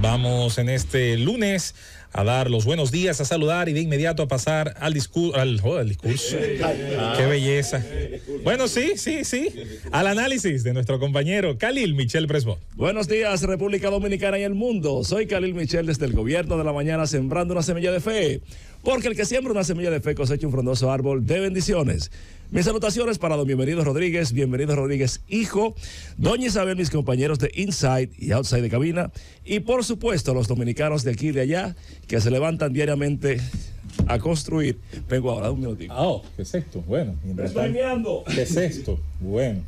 Vamos en este lunes a dar los buenos días, a saludar y de inmediato a pasar al, oh, al, discurso. Qué belleza. Bueno, sí, sí, sí. Al análisis de nuestro compañero Khalil Michel Presbot. Buenos días, República Dominicana y el mundo. Soy Khalil Michel desde el gobierno de la mañana sembrando una semilla de fe. Porque el que siembra una semilla de fe cosecha un frondoso árbol de bendiciones. Mis anotaciones para don Bienvenido Rodríguez, Bienvenido Rodríguez Hijo, doña Isabel, mis compañeros de Inside y Outside de Cabina, y por supuesto los dominicanos de aquí y de allá que se levantan diariamente a construir. Vengo ahora un minutito. Ah, oh, ¿qué es Bueno. Me estoy ¿Qué es Bueno.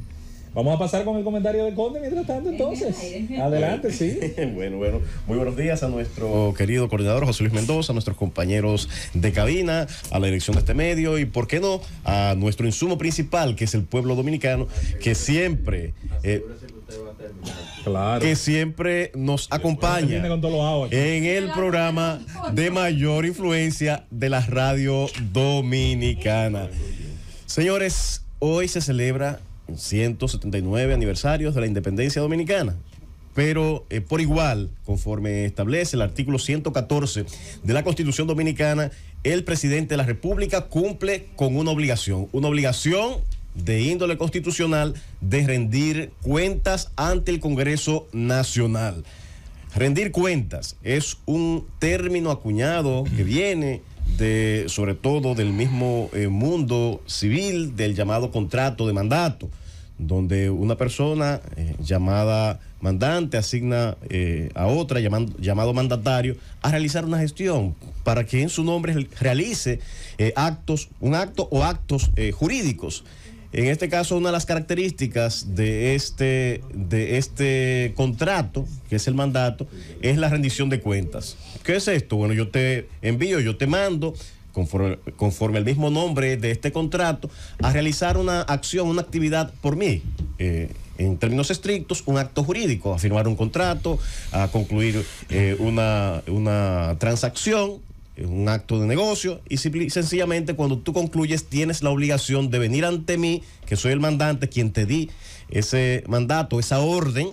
Vamos a pasar con el comentario de Conde mientras tanto, entonces. Adelante, sí. bueno, bueno. Muy buenos días a nuestro querido coordinador José Luis Mendoza, a nuestros compañeros de cabina, a la dirección de este medio y, ¿por qué no?, a nuestro insumo principal, que es el pueblo dominicano, que siempre. Eh, claro. que siempre nos acompaña en el programa de mayor influencia de la radio dominicana. Señores, hoy se celebra 179 aniversarios de la independencia dominicana. Pero eh, por igual, conforme establece el artículo 114 de la Constitución Dominicana, el presidente de la República cumple con una obligación, una obligación de índole constitucional de rendir cuentas ante el Congreso Nacional. Rendir cuentas es un término acuñado que viene sobre todo del mismo eh, mundo civil, del llamado contrato de mandato, donde una persona eh, llamada mandante asigna eh, a otra llamado mandatario a realizar una gestión para que en su nombre realice actos, un acto o actos jurídicos. En este caso, una de las características de este, de este contrato, que es el mandato, es la rendición de cuentas. ¿Qué es esto? Bueno, yo te envío, yo te mando, conforme, conforme el mismo nombre de este contrato, a realizar una acción, una actividad por mí. Eh, en términos estrictos, un acto jurídico, a firmar un contrato, a concluir eh, una, una transacción un acto de negocio y sencillamente cuando tú concluyes tienes la obligación de venir ante mí, que soy el mandante, quien te di ese mandato, esa orden,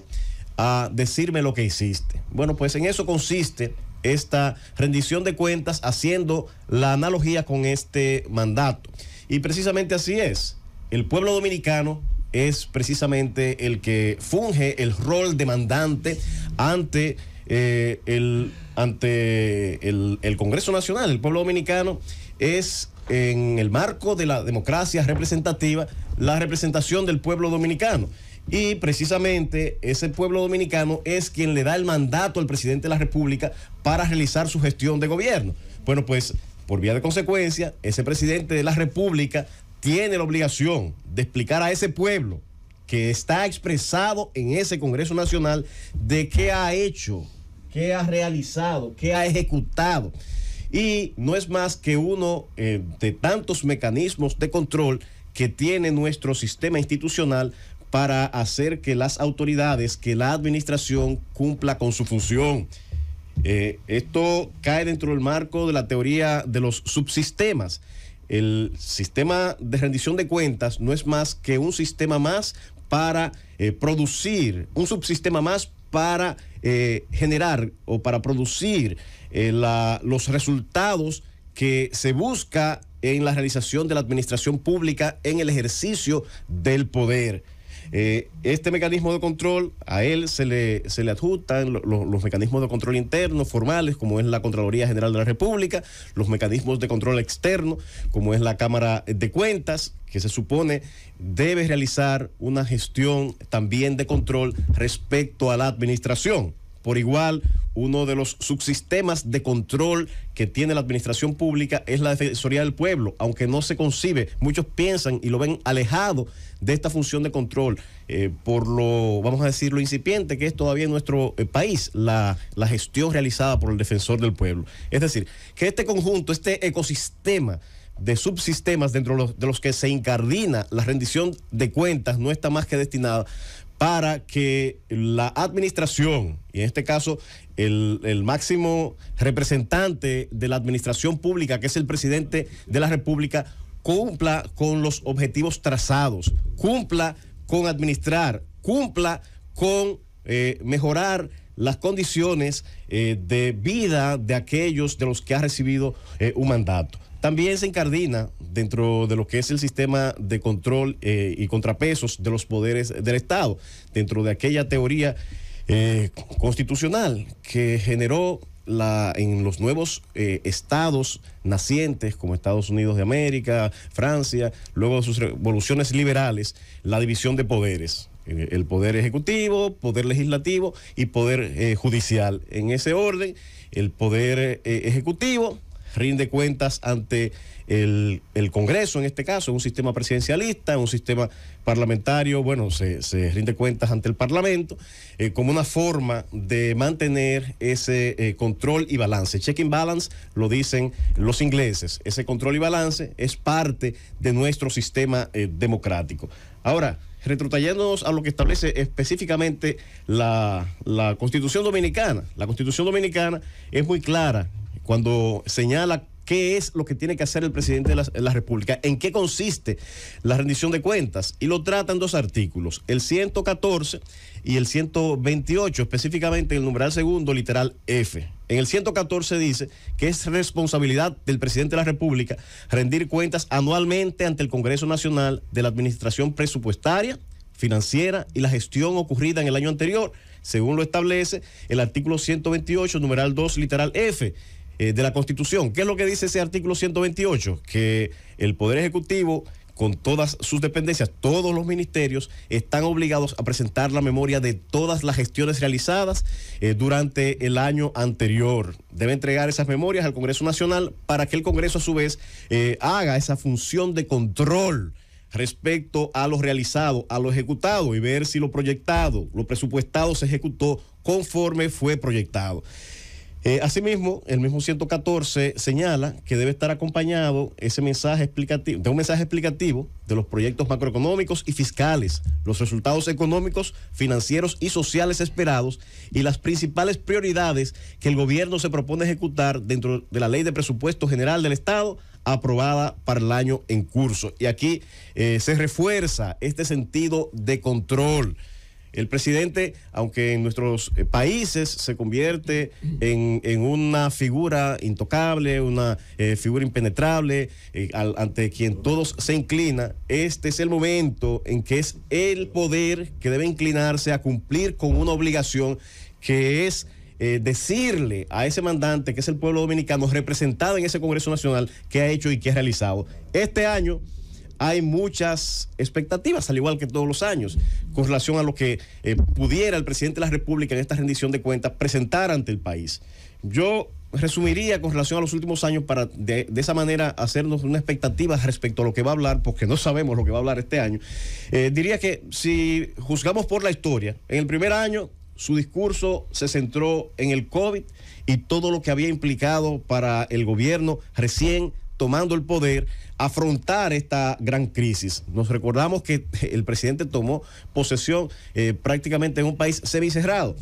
a decirme lo que hiciste. Bueno, pues en eso consiste esta rendición de cuentas haciendo la analogía con este mandato. Y precisamente así es. El pueblo dominicano es precisamente el que funge el rol de mandante ante eh, el ante el, Congreso Nacional, el pueblo dominicano, es en el marco de la democracia representativa, la representación del pueblo dominicano. Y precisamente ese pueblo dominicano es quien le da el mandato al presidente de la República para realizar su gestión de gobierno. Bueno, pues por vía de consecuencia, ese presidente de la República tiene la obligación de explicar a ese pueblo que está expresado en ese Congreso Nacional de qué ha hecho qué ha realizado, qué ha ejecutado. Y no es más que uno eh, de tantos mecanismos de control que tiene nuestro sistema institucional para hacer que las autoridades, que la administración cumpla con su función. Eh, esto cae dentro del marco de la teoría de los subsistemas. El sistema de rendición de cuentas no es más que un sistema más para eh, producir, un subsistema más para eh, generar o para producir eh, los resultados que se busca en la realización de la administración pública en el ejercicio del poder. Eh, este mecanismo de control, a él se le, se le adjuntan los mecanismos de control interno, formales, como es la Contraloría General de la República, los mecanismos de control externo, como es la Cámara de Cuentas, que se supone debe realizar una gestión también de control respecto a la administración por igual. Uno de los subsistemas de control que tiene la administración pública es la Defensoría del Pueblo, aunque no se concibe, muchos piensan y lo ven alejado de esta función de control eh, por lo, vamos a decir, lo incipiente que es todavía en nuestro eh, país la, gestión realizada por el Defensor del Pueblo. Es decir, que este conjunto, este ecosistema, de subsistemas dentro de los, que se incardina la rendición de cuentas no está más que destinada para que la administración, y en este caso el, máximo representante de la administración pública, que es el presidente de la República, cumpla con los objetivos trazados, cumpla con administrar, cumpla con eh, mejorar las condiciones eh, de vida de aquellos de los que ha recibido eh, un mandato. También se encardina dentro de lo que es el sistema de control eh, y contrapesos de los poderes del Estado, dentro de aquella teoría eh, constitucional que generó la, en los nuevos eh, estados nacientes como Estados Unidos de América, Francia, luego de sus revoluciones liberales, la división de poderes. El poder ejecutivo, poder legislativo y poder judicial. En ese orden, el poder ejecutivo rinde cuentas ante el, el Congreso, en este caso, un sistema presidencialista, un sistema parlamentario, bueno, se, se rinde cuentas ante el Parlamento, eh, como una forma de mantener ese eh, control y balance. Check and balance, lo dicen los ingleses, ese control y balance es parte de nuestro sistema eh, democrático. Ahora, retrotrayéndonos a lo que establece específicamente la, la, Constitución Dominicana. La Constitución Dominicana es muy clara cuando señala qué es lo que tiene que hacer el presidente de la, República, en qué consiste la rendición de cuentas. Y lo tratan dos artículos, el 114 y el 128, específicamente en el numeral segundo, literal F. En el 114 dice que es responsabilidad del presidente de la República rendir cuentas anualmente ante el Congreso Nacional de la Administración Presupuestaria, Financiera y la gestión ocurrida en el año anterior, según lo establece el artículo 128, numeral 2, literal F eh, de la Constitución. ¿Qué es lo que dice ese artículo 128? Que el Poder Ejecutivo con todas sus dependencias, todos los ministerios están obligados a presentar la memoria de todas las gestiones realizadas eh, durante el año anterior. Debe entregar esas memorias al Congreso Nacional para que el Congreso a su vez eh, haga esa función de control respecto a lo realizado, a lo ejecutado y ver si lo proyectado, lo presupuestado se ejecutó conforme fue proyectado. Eh, asimismo, el mismo 114 señala que debe estar acompañado ese mensaje explicativo, de un mensaje explicativo de los proyectos macroeconómicos y fiscales, los resultados económicos, financieros y sociales esperados y las principales prioridades que el gobierno se propone ejecutar dentro de la Ley de Presupuesto General del Estado aprobada para el año en curso. Y aquí eh, se refuerza este sentido de control. El presidente, aunque en nuestros eh, países se convierte en, una figura intocable, una eh, figura impenetrable, eh, ante quien todos se inclina, este es el momento en que es el poder que debe inclinarse a cumplir con una obligación que es... decirle a ese mandante, que es el pueblo dominicano, representado en ese Congreso Nacional, que ha hecho y que ha realizado. Este año hay muchas expectativas, al igual que todos los años, con relación a lo que eh, pudiera el presidente de la República en esta rendición de cuentas presentar ante el país. Yo resumiría con relación a los últimos años para de, esa manera hacernos una expectativa respecto a lo que va a hablar, porque no sabemos lo que va a hablar este año. Eh, diría que si juzgamos por la historia, en el primer año su discurso se centró en el COVID y todo lo que había implicado para el gobierno recién tomando el poder, afrontar esta gran crisis. Nos recordamos que el presidente tomó posesión eh, prácticamente en un país semicerrado,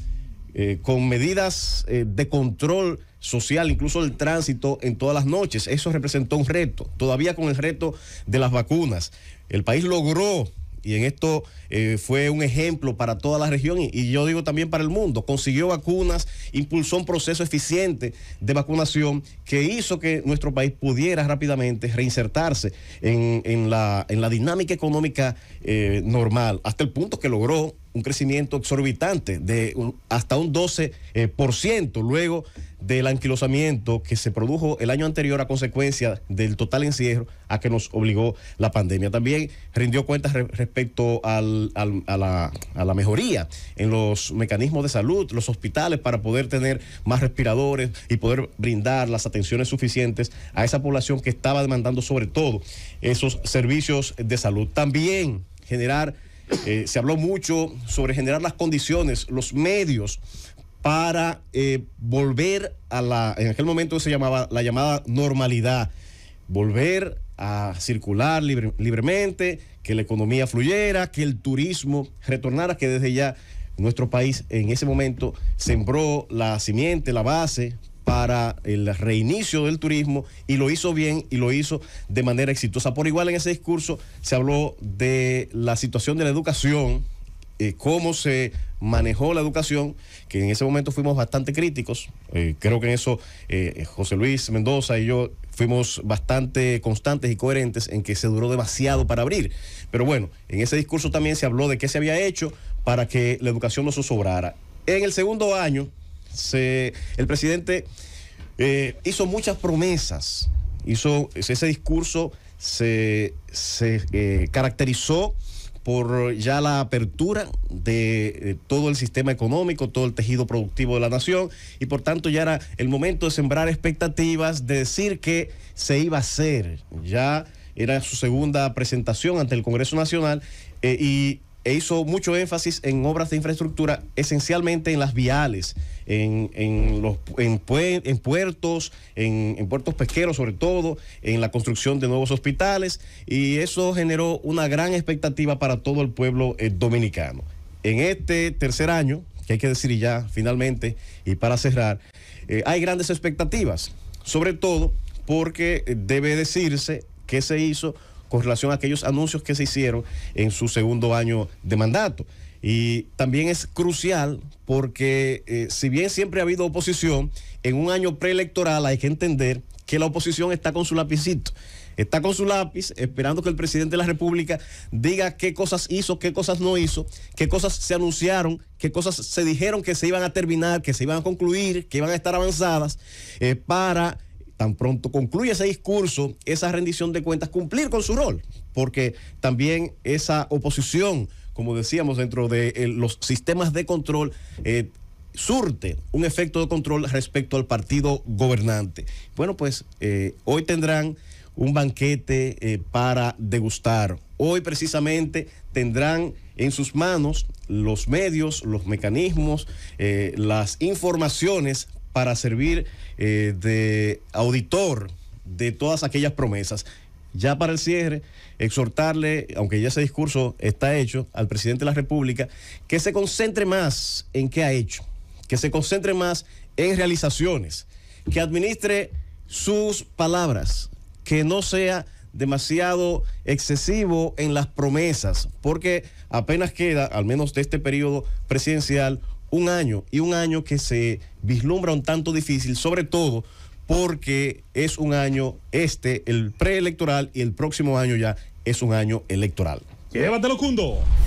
eh, con medidas eh, de control social, incluso el tránsito en todas las noches. Eso representó un reto, todavía con el reto de las vacunas. El país logró y en esto eh, fue un ejemplo para toda la región y, yo digo también para el mundo. Consiguió vacunas, impulsó un proceso eficiente de vacunación que hizo que nuestro país pudiera rápidamente reinsertarse en, la, dinámica económica eh, normal, hasta el punto que logró un crecimiento exorbitante de hasta un 12% eh, por ciento luego del anquilosamiento que se produjo el año anterior a consecuencia del total encierro a que nos obligó la pandemia. También rindió cuentas respecto al, a, la, a, la, mejoría en los mecanismos de salud, los hospitales, para poder tener más respiradores y poder brindar las atenciones suficientes a esa población que estaba demandando sobre todo esos servicios de salud. También generar eh, se habló mucho sobre generar las condiciones, los medios para eh, volver a la, en aquel momento se llamaba la llamada normalidad, volver a circular libremente, que la economía fluyera, que el turismo retornara, que desde ya nuestro país en ese momento sembró la simiente, la base para el reinicio del turismo y lo hizo bien y lo hizo de manera exitosa. Por igual en ese discurso se habló de la situación de la educación, eh, cómo se manejó la educación, que en ese momento fuimos bastante críticos. Eh, creo que en eso eh, José Luis Mendoza y yo fuimos bastante constantes y coherentes en que se duró demasiado para abrir. Pero bueno, en ese discurso también se habló de qué se había hecho para que la educación no sobrara... En el segundo año el presidente eh, hizo muchas promesas, hizo ese discurso se, eh, caracterizó por ya la apertura de eh, todo el sistema económico, todo el tejido productivo de la nación, y por tanto ya era el momento de sembrar expectativas, de decir que se iba a hacer. Ya era su segunda presentación ante el Congreso Nacional y e hizo mucho énfasis en obras de infraestructura, esencialmente en las viales, en, puertos, en, puertos pesqueros sobre todo, en la construcción de nuevos hospitales, y eso generó una gran expectativa para todo el pueblo eh, dominicano. En este tercer año, que hay que decir ya finalmente, y para cerrar, eh, hay grandes expectativas, sobre todo porque eh, debe decirse que se hizo con relación a aquellos anuncios que se hicieron en su segundo año de mandato. Y también es crucial porque eh, si bien siempre ha habido oposición, en un año preelectoral hay que entender que la oposición está con su lapicito. Está con su lápiz esperando que el presidente de la República diga qué cosas hizo, qué cosas no hizo, qué cosas se anunciaron, qué cosas se dijeron que se iban a terminar, que se iban a concluir, que iban a estar avanzadas, eh, para tan pronto concluye ese discurso, esa rendición de cuentas, cumplir con su rol, porque también esa oposición, como decíamos, dentro de eh, los sistemas de control, eh, surte un efecto de control respecto al partido gobernante. Bueno, pues eh, hoy tendrán un banquete para degustar. Hoy precisamente tendrán en sus manos los medios, los mecanismos, las informaciones para servir eh, de auditor de todas aquellas promesas. Ya para el cierre, exhortarle, aunque ya ese discurso está hecho, al presidente de la República, que se concentre más en qué ha hecho, que se concentre más en realizaciones, que administre sus palabras, que no sea demasiado excesivo en las promesas, porque apenas queda, al menos de este periodo presidencial, un año y un año que se vislumbra un tanto difícil, sobre todo porque es un año este, el preelectoral, y el próximo año ya es un año electoral. Llévatelo, Cundo.